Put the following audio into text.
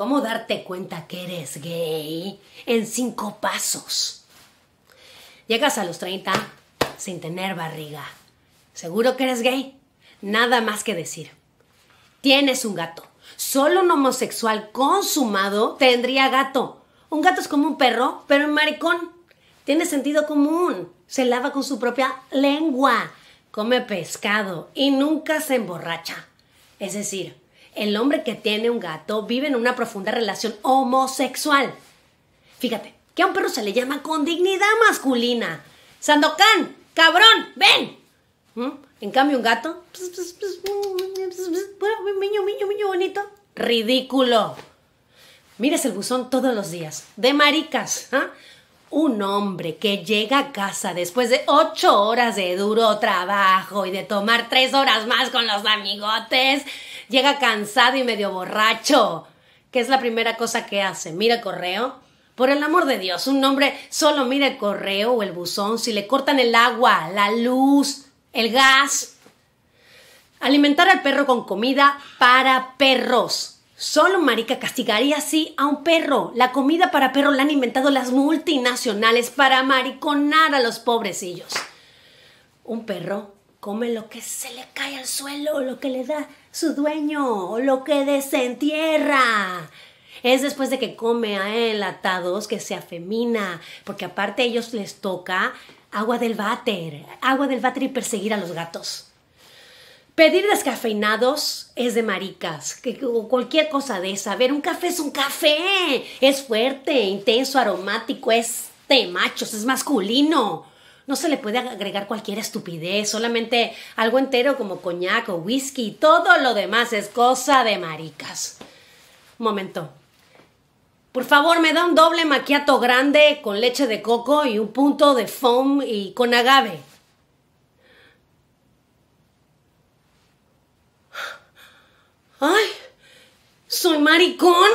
¿Cómo darte cuenta que eres gay en cinco pasos? Llegas a los 30 sin tener barriga. ¿Seguro que eres gay? Nada más que decir. Tienes un gato. Solo un homosexual consumado tendría gato. Un gato es como un perro, pero un maricón. Tiene sentido común. Se lava con su propia lengua. Come pescado y nunca se emborracha. Es decir, el hombre que tiene un gato vive en una profunda relación homosexual. Fíjate, que a un perro se le llama con dignidad masculina. Sandokan, cabrón, ven. ¿Mm? En cambio, un gato, pues, pues, pues, miño, miño, miño bonito, ridículo. Miras el buzón todos los días, de maricas. ¿ah? Un hombre que llega a casa después de ocho horas de duro trabajo y de tomar tres horas más con los amigotes, Llega cansado y medio borracho, ¿Qué es la primera cosa que hace. Mira el correo. Por el amor de Dios, un hombre solo mira el correo o el buzón si le cortan el agua, la luz, el gas. Alimentar al perro con comida para perros. Solo Marica castigaría así a un perro. La comida para perro la han inventado las multinacionales para mariconar a los pobrecillos. Un perro come lo que se le cae al suelo, lo que le da su dueño, o lo que desentierra. Es después de que come a enlatados que se afemina, porque aparte a ellos les toca agua del váter, agua del váter y perseguir a los gatos. Pedir descafeinados es de maricas, que, cualquier cosa de esa. A ver, un café es un café, es fuerte, intenso, aromático, es de machos, es masculino no se le puede agregar cualquier estupidez, solamente algo entero como coñac o whisky, todo lo demás es cosa de maricas. Un momento. Por favor, me da un doble maquiato grande con leche de coco y un punto de foam y con agave. ¡Ay! ¿Soy maricón?